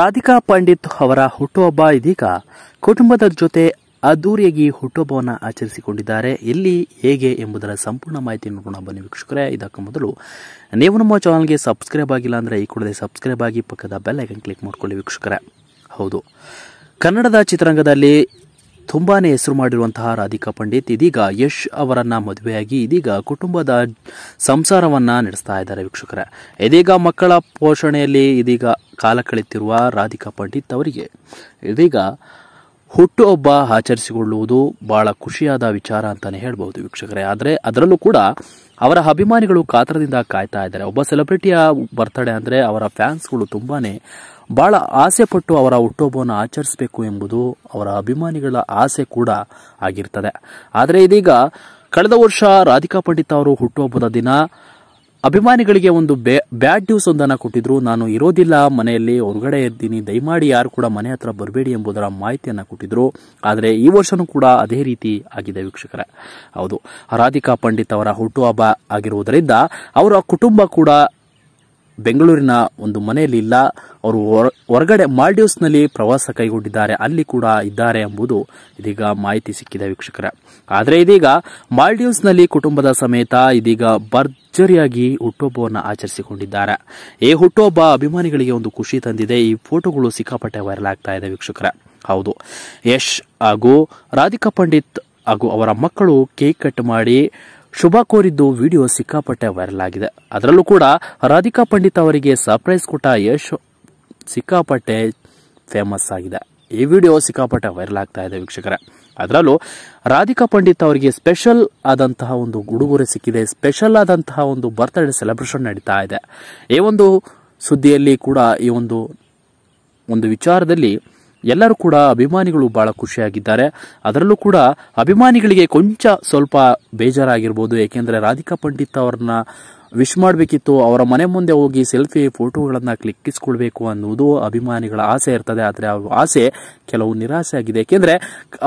ರಾಧಿಕಾ ಪಂಡಿತ್ ಅವರ ಹುಟ್ಟುಹಬ್ಬ ಇದೀಗ ಕುಟುಂಬದ ಜೊತೆ ಅದ್ದೂರಿಯಾಗಿ ಹುಟ್ಟುಹಬ್ಬವನ್ನು ಆಚರಿಸಿಕೊಂಡಿದ್ದಾರೆ ಎಲ್ಲಿ ಹೇಗೆ ಎಂಬುದರ ಸಂಪೂರ್ಣ ಮಾಹಿತಿ ನೋಡೋಣ ಬನ್ನಿ ವೀಕ್ಷಕರೇ ಇದಕ್ಕೂ ಮೊದಲು ನೀವು ನಮ್ಮ ಚಾನಲ್ಗೆ ಸಬ್ಸ್ಕ್ರೈಬ್ ಆಗಿಲ್ಲ ಅಂದರೆ ಈ ಕೂಡಲೇ ಸಬ್ಸ್ಕ್ರೈಬ್ ಆಗಿ ಪಕ್ಕದ ಬೆಲ್ ಐಕನ್ ಕ್ಲಿಕ್ ಮಾಡ್ಕೊಳ್ಳಿ ವೀಕ್ಷಕರೇ ಹೌದು ಕನ್ನಡದ ಚಿತ್ರರಂಗದಲ್ಲಿ ತುಂಬಾ ಹೆಸರು ಮಾಡಿರುವಂತಹ ರಾಧಿಕಾ ಪಂಡಿತ್ ಇದೀಗ ಯಶ್ ಅವರನ್ನ ಮದುವೆಯಾಗಿ ಇದೀಗ ಕುಟುಂಬದ ಸಂಸಾರವನ್ನ ನಡೆಸ್ತಾ ಇದ್ದಾರೆ ವೀಕ್ಷಕರ ಇದೀಗ ಮಕ್ಕಳ ಪೋಷಣೆಯಲ್ಲಿ ಇದೀಗ ಕಾಲ ಕಳೆಯುತ್ತಿರುವ ರಾಧಿಕಾ ಪಂಡಿತ್ ಅವರಿಗೆ ಇದೀಗ ಹುಟ್ಟುಹಬ್ಬ ಆಚರಿಸಿಕೊಳ್ಳುವುದು ಬಹಳ ಖುಷಿಯಾದ ವಿಚಾರ ಅಂತಾನೆ ಹೇಳ್ಬಹುದು ವೀಕ್ಷಕರೇ ಆದರೆ ಅದರಲ್ಲೂ ಕೂಡ ಅವರ ಅಭಿಮಾನಿಗಳು ಕಾತರದಿಂದ ಕಾಯ್ತಾ ಇದ್ದಾರೆ ಒಬ್ಬ ಸೆಲೆಬ್ರಿಟಿಯ ಬರ್ತಡೇ ಅಂದರೆ ಅವರ ಫ್ಯಾನ್ಸ್ಗಳು ತುಂಬಾನೇ ಬಹಳ ಆಸೆ ಪಟ್ಟು ಅವರ ಹುಟ್ಟುಹಬ್ಬವನ್ನು ಆಚರಿಸಬೇಕು ಎಂಬುದು ಅವರ ಅಭಿಮಾನಿಗಳ ಆಸೆ ಕೂಡ ಆಗಿರ್ತದೆ ಆದರೆ ಇದೀಗ ಕಳೆದ ವರ್ಷ ರಾಧಿಕಾ ಪಂಡಿತ್ ಅವರು ಹುಟ್ಟುಹಬ್ಬದ ದಿನ ಅಭಿಮಾನಿಗಳಿಗೆ ಒಂದು ಬ್ಯಾಡ್ ನ್ಯೂಸ್ ಒಂದನ್ನು ಕೊಟ್ಟಿದ್ರು ನಾನು ಇರೋದಿಲ್ಲ ಮನೆಯಲ್ಲಿ ಹೊರಗಡೆ ಇದ್ದೀನಿ ದಯಮಾಡಿ ಯಾರು ಕೂಡ ಮನೆ ಹತ್ರ ಬರಬೇಡಿ ಎಂಬುದರ ಮಾಹಿತಿಯನ್ನು ಕೊಟ್ಟಿದ್ರು ಆದರೆ ಈ ವರ್ಷನೂ ಕೂಡ ಅದೇ ರೀತಿ ಆಗಿದೆ ವೀಕ್ಷಕರೇ ಹೌದು ರಾಧಿಕಾ ಪಂಡಿತ್ ಅವರ ಹುಟ್ಟುಹಬ್ಬ ಆಗಿರುವುದರಿಂದ ಅವರ ಕುಟುಂಬ ಕೂಡ ಬೆಂಗಳೂರಿನ ಒಂದು ಮನೆಯಲ್ಲಿ ಇಲ್ಲ ಅವರು ಹೊರಗಡೆ ಮಾಲ್ಡೀವ್ಸ್ನಲ್ಲಿ ಪ್ರವಾಸ ಕೈಗೊಂಡಿದ್ದಾರೆ ಅಲ್ಲಿ ಕೂಡ ಇದ್ದಾರೆ ಎಂಬುದು ಇದೀಗ ಮಾಹಿತಿ ಸಿಕ್ಕಿದೆ ವೀಕ್ಷಕರ ಆದರೆ ಇದೀಗ ಮಾಲ್ಡೀವ್ಸ್ನಲ್ಲಿ ಕುಟುಂಬದ ಸಮೇತ ಇದೀಗ ಭರ್ಜರಿಯಾಗಿ ಹುಟ್ಟುಹಬ್ಬವನ್ನು ಆಚರಿಸಿಕೊಂಡಿದ್ದಾರೆ ಈ ಹುಟ್ಟುಹಬ್ಬ ಅಭಿಮಾನಿಗಳಿಗೆ ಒಂದು ಖುಷಿ ತಂದಿದೆ ಈ ಫೋಟೋಗಳು ಸಿಕ್ಕಾಪಟ್ಟೆ ವೈರಲ್ ಆಗ್ತಾ ಇದೆ ವೀಕ್ಷಕರ ಹೌದು ಯಶ್ ಹಾಗೂ ರಾಧಿಕಾ ಪಂಡಿತ್ ಹಾಗೂ ಅವರ ಮಕ್ಕಳು ಕೇಕ್ ಕಟ್ ಮಾಡಿ ಶುಭ ಕೋರಿದ್ದು ವಿಡಿಯೋ ಸಿಕ್ಕಾಪಟ್ಟೆ ವೈರಲ್ ಆಗಿದೆ ಅದರಲ್ಲೂ ಕೂಡ ರಾಧಿಕಾ ಪಂಡಿತ್ ಅವರಿಗೆ ಸರ್ಪ್ರೈಸ್ ಕೊಟ್ಟ ಯಶ್ ಸಿಕ್ಕಾಪಟ್ಟೆ ಫೇಮಸ್ ಆಗಿದೆ ಈ ವಿಡಿಯೋ ಸಿಕ್ಕಾಪಟ್ಟೆ ವೈರಲ್ ಆಗ್ತಾ ಇದೆ ವೀಕ್ಷಕರ ಅದರಲ್ಲೂ ರಾಧಿಕಾ ಪಂಡಿತ್ ಅವರಿಗೆ ಸ್ಪೆಷಲ್ ಆದಂತಹ ಒಂದು ಉಡುಗೊರೆ ಸಿಕ್ಕಿದೆ ಸ್ಪೆಷಲ್ ಆದಂತಹ ಒಂದು ಬರ್ತ್ಡೇ ಸೆಲೆಬ್ರೇಷನ್ ನಡೀತಾ ಇದೆ ಈ ಒಂದು ಸುದ್ದಿಯಲ್ಲಿ ಕೂಡ ಈ ಒಂದು ಒಂದು ವಿಚಾರದಲ್ಲಿ ಎಲ್ಲರೂ ಕೂಡ ಅಭಿಮಾನಿಗಳು ಬಹಳ ಖುಷಿಯಾಗಿದ್ದಾರೆ ಅದರಲ್ಲೂ ಕೂಡ ಅಭಿಮಾನಿಗಳಿಗೆ ಕೊಂಚ ಸ್ವಲ್ಪ ಬೇಜಾರಾಗಿರ್ಬೋದು ಏಕೆಂದರೆ ರಾಧಿಕಾ ಪಂಡಿತ್ ಅವ್ರನ್ನ ವಿಶ್ ಮಾಡಬೇಕಿತ್ತು ಅವರ ಮನೆ ಮುಂದೆ ಹೋಗಿ ಸೆಲ್ಫಿ ಫೋಟೋಗಳನ್ನು ಕ್ಲಿಕ್ಕಿಸ್ಕೊಳ್ಬೇಕು ಅನ್ನೋದು ಅಭಿಮಾನಿಗಳ ಆಸೆ ಇರ್ತದೆ ಆದರೆ ಆ ಆಸೆ ಕೆಲವು ನಿರಾಸೆ ಆಗಿದೆ ಏಕೆಂದರೆ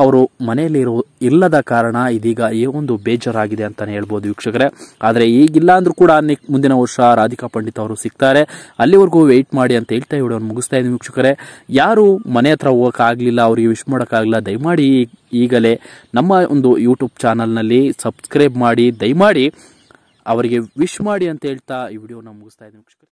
ಅವರು ಮನೆಯಲ್ಲಿರೋ ಇಲ್ಲದ ಕಾರಣ ಇದೀಗ ಈ ಒಂದು ಬೇಜಾರಾಗಿದೆ ಅಂತಲೇ ಹೇಳ್ಬೋದು ವೀಕ್ಷಕರೇ ಆದರೆ ಈಗಿಲ್ಲ ಅಂದರೂ ಕೂಡ ಮುಂದಿನ ವರ್ಷ ರಾಧಿಕಾ ಪಂಡಿತ್ ಅವರು ಸಿಗ್ತಾರೆ ಅಲ್ಲಿವರೆಗೂ ವೆಯ್ಟ್ ಮಾಡಿ ಅಂತ ಹೇಳ್ತಾ ವಿಡಿಯೋ ಮುಗಿಸ್ತಾ ಇದ್ದೀನಿ ವೀಕ್ಷಕರೇ ಯಾರು ಮನೆ ಹತ್ರ ಹೋಗೋಕ್ಕಾಗಲಿಲ್ಲ ಅವರಿಗೆ ವಿಶ್ ಮಾಡೋಕ್ಕಾಗಲಿಲ್ಲ ದಯಮಾಡಿ ಈಗಲೇ ನಮ್ಮ ಒಂದು ಯೂಟ್ಯೂಬ್ ಚಾನಲ್ನಲ್ಲಿ ಸಬ್ಸ್ಕ್ರೈಬ್ ಮಾಡಿ ದಯಮಾಡಿ ಅವರಿಗೆ ವಿಶ್ ಮಾಡಿ ಅಂತ ಹೇಳ್ತಾ ಈ ವಿಡಿಯೋನ ಮುಗಿಸ್ತಾ ಇದ್ದೀನಿ